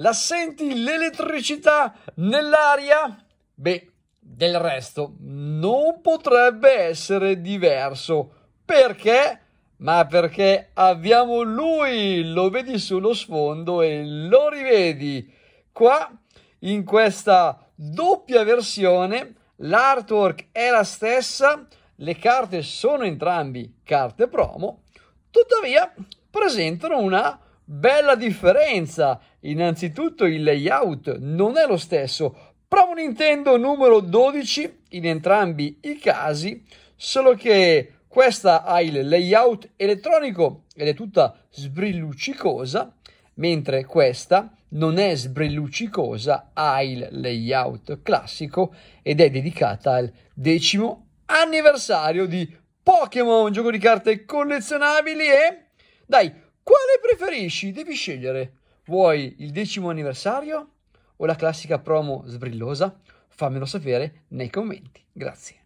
La senti l'elettricità nell'aria? Beh, del resto non potrebbe essere diverso. Perché? Ma perché abbiamo lui, lo vedi sullo sfondo e lo rivedi. Qua, in questa doppia versione, l'artwork è la stessa, le carte sono entrambi carte promo, tuttavia presentano una Bella differenza! Innanzitutto il layout non è lo stesso. Provo Nintendo numero 12 in entrambi i casi, solo che questa ha il layout elettronico ed è tutta sbrilluccicosa, mentre questa non è sbrilluccicosa, ha il layout classico ed è dedicata al decimo anniversario di Pokémon, gioco di carte collezionabili e... Dai, quale preferisci? Devi scegliere. Vuoi il decimo anniversario o la classica promo sbrillosa? Fammelo sapere nei commenti. Grazie.